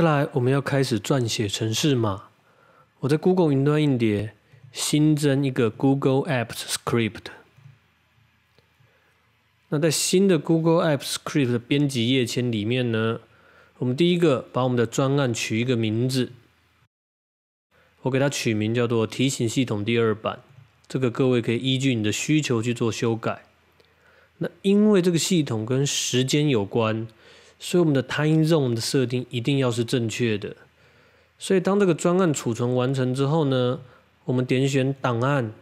再来，我们要开始撰写程式码。我在 Google 云端硬碟新增一个 Google Apps Script。那在新的 Google Apps Script 编辑页签里面呢，我们第一个把我们的专案取一个名字。我给它取名叫做提醒系统第二版。这个各位可以依据你的需求去做修改。那因为这个系统跟时间有关。所以我们的 Time Zone 的设定一定要是正确的。所以当这个专案储存完成之后呢，我们点选档案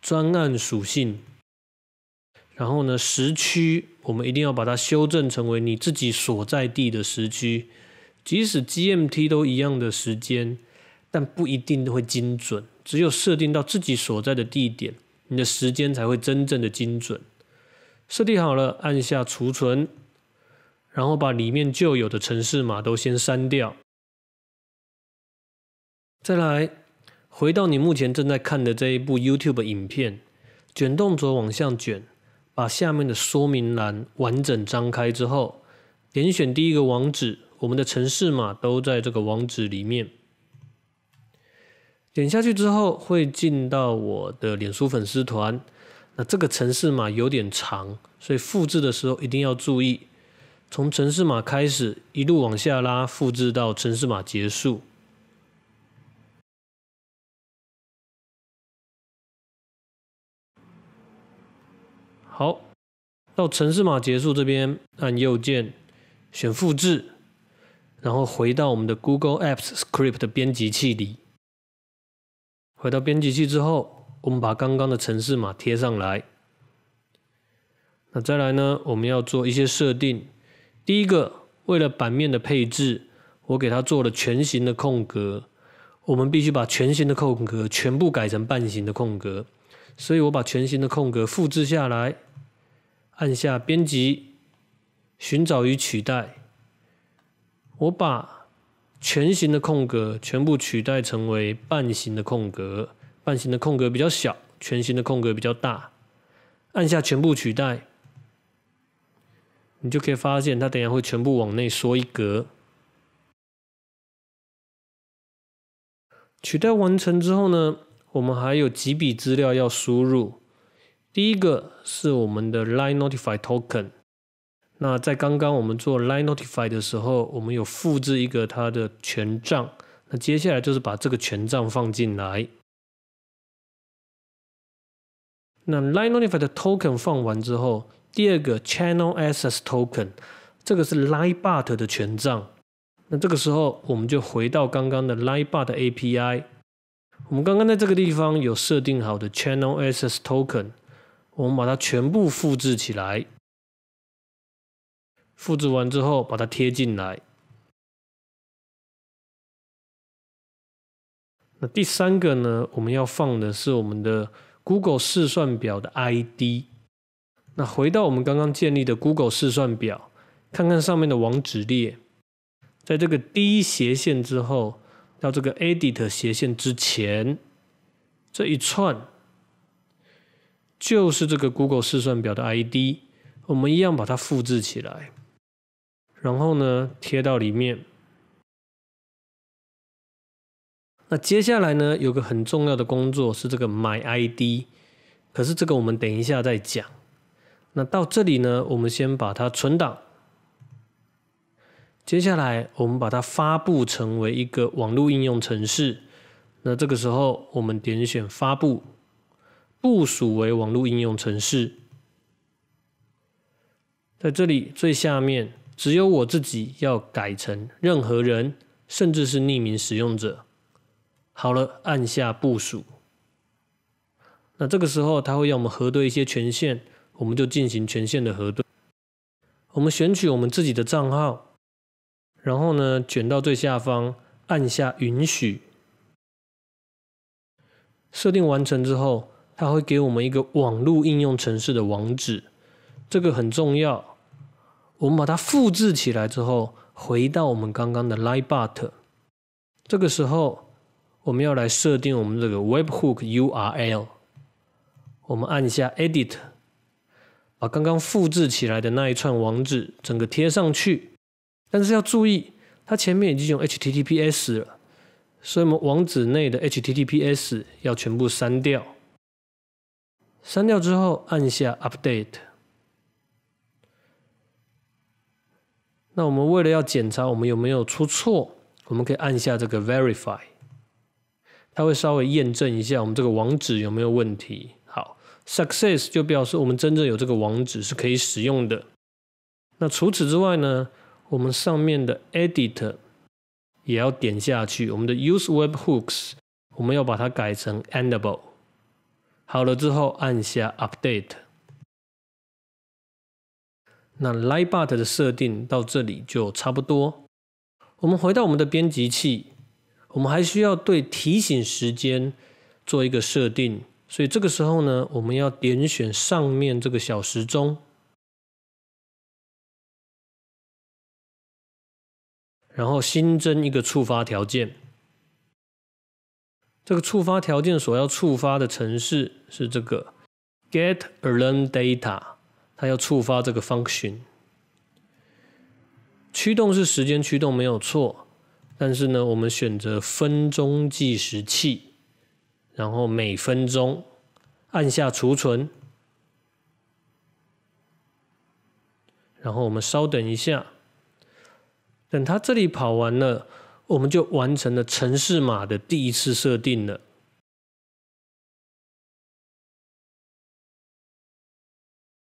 专案属性，然后呢时区我们一定要把它修正成为你自己所在地的时区。即使 GMT 都一样的时间，但不一定会精准。只有设定到自己所在的地点，你的时间才会真正的精准。设定好了，按下储存。然后把里面旧有的城市码都先删掉。再来，回到你目前正在看的这一部 YouTube 影片，卷动左，往上卷，把下面的说明栏完整张开之后，点选第一个网址，我们的城市码都在这个网址里面。点下去之后，会进到我的脸书粉丝团。那这个城市码有点长，所以复制的时候一定要注意。从城市码开始，一路往下拉，复制到城市码结束。好，到城市码结束这边按右键，选复制，然后回到我们的 Google Apps Script 的编辑器里。回到编辑器之后，我们把刚刚的城市码贴上来。那再来呢？我们要做一些设定。第一个，为了版面的配置，我给它做了全形的空格。我们必须把全形的空格全部改成半形的空格。所以，我把全形的空格复制下来，按下编辑，寻找与取代。我把全形的空格全部取代成为半形的空格。半形的空格比较小，全形的空格比较大。按下全部取代。你就可以发现，它等下会全部往内缩一格。取代完成之后呢，我们还有几笔资料要输入。第一个是我们的 Line Notify Token。那在刚刚我们做 Line Notify 的时候，我们有复制一个它的权杖。那接下来就是把这个权杖放进来。那 Line Notify 的 Token 放完之后，第二个 Channel Access Token，这个是 Lightbot 的权杖。那这个时候，我们就回到刚刚的 Lightbot API。我们刚刚在这个地方有设定好的 Channel Access Token，我们把它全部复制起来。复制完之后，把它贴进来。那第三个呢？我们要放的是我们的 Google 试算表的 ID。那回到我们刚刚建立的 Google 试算表，看看上面的网址列，在这个第一斜线之后到这个 Edit 斜线之前这一串，就是这个 Google 试算表的 ID。我们一样把它复制起来，然后呢贴到里面。那接下来呢有个很重要的工作是这个 My ID，可是这个我们等一下再讲。那到这里呢，我们先把它存档。接下来，我们把它发布成为一个网络应用程式。那这个时候，我们点选发布，部署为网络应用程式。在这里最下面，只有我自己要改成任何人，甚至是匿名使用者。好了，按下部署。那这个时候，他会要我们核对一些权限。我们就进行权限的核对。我们选取我们自己的账号，然后呢，卷到最下方，按下允许。设定完成之后，它会给我们一个网络应用城市的网址，这个很重要。我们把它复制起来之后，回到我们刚刚的 Lightbot。这个时候，我们要来设定我们这个 Webhook URL。我们按下 Edit。把刚刚复制起来的那一串网址整个贴上去，但是要注意，它前面已经用 HTTPS 了，所以我们网址内的 HTTPS 要全部删掉。删掉之后，按下 Update。那我们为了要检查我们有没有出错，我们可以按下这个 Verify，它会稍微验证一下我们这个网址有没有问题。Success 就表示我们真正有这个网址是可以使用的。那除此之外呢？我们上面的 Editor 也要点下去。我们的 Use Web Hooks，我们要把它改成 Enable。好了之后，按下 Update。那 Lightbot 的设定到这里就差不多。我们回到我们的编辑器，我们还需要对提醒时间做一个设定。所以这个时候呢，我们要点选上面这个小时钟，然后新增一个触发条件。这个触发条件所要触发的程式是这个 get a l a r n data，它要触发这个 function。驱动是时间驱动没有错，但是呢，我们选择分钟计时器。然后每分钟按下储存，然后我们稍等一下，等它这里跑完了，我们就完成了城市码的第一次设定了。